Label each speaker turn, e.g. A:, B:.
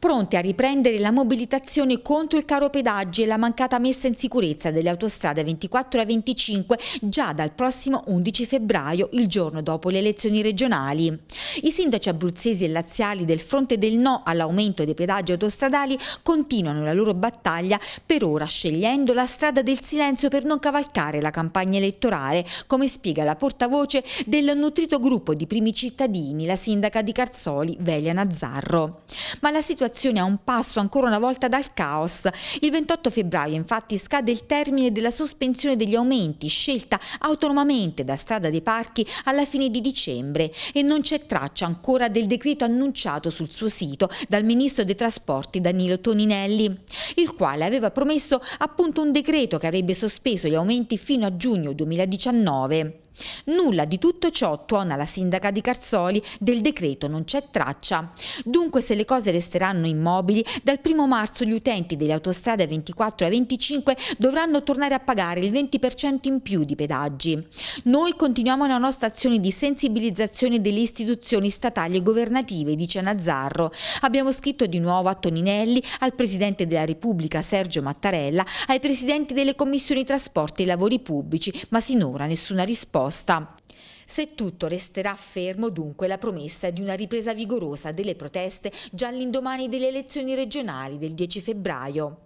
A: pronte a riprendere la mobilitazione contro il caro pedaggi e la mancata messa in sicurezza delle autostrade 24 e 25 già dal prossimo 11 febbraio, il giorno dopo le elezioni regionali. I sindaci abruzzesi e laziali del fronte del no all'aumento dei pedaggi autostradali continuano la loro battaglia, per ora scegliendo la strada del silenzio per non cavalcare la campagna elettorale, come spiega la portavoce del nutrito gruppo di primi cittadini, la sindaca di Carzoli, Velia Nazzarro. Ma la situazione situazione a un passo ancora una volta dal caos. Il 28 febbraio infatti scade il termine della sospensione degli aumenti scelta autonomamente da Strada dei Parchi alla fine di dicembre e non c'è traccia ancora del decreto annunciato sul suo sito dal ministro dei trasporti Danilo Toninelli, il quale aveva promesso appunto un decreto che avrebbe sospeso gli aumenti fino a giugno 2019. Nulla di tutto ciò tuona la sindaca di Carzoli, del decreto non c'è traccia. Dunque se le cose resteranno immobili, dal 1 marzo gli utenti delle autostrade 24 e 25 dovranno tornare a pagare il 20% in più di pedaggi. Noi continuiamo la nostra azione di sensibilizzazione delle istituzioni statali e governative, dice Nazzarro. Abbiamo scritto di nuovo a Toninelli, al Presidente della Repubblica Sergio Mattarella, ai Presidenti delle Commissioni Trasporti e Lavori Pubblici, ma sinora nessuna risposta risposta. Se tutto resterà fermo, dunque, la promessa di una ripresa vigorosa delle proteste già all'indomani delle elezioni regionali del 10 febbraio.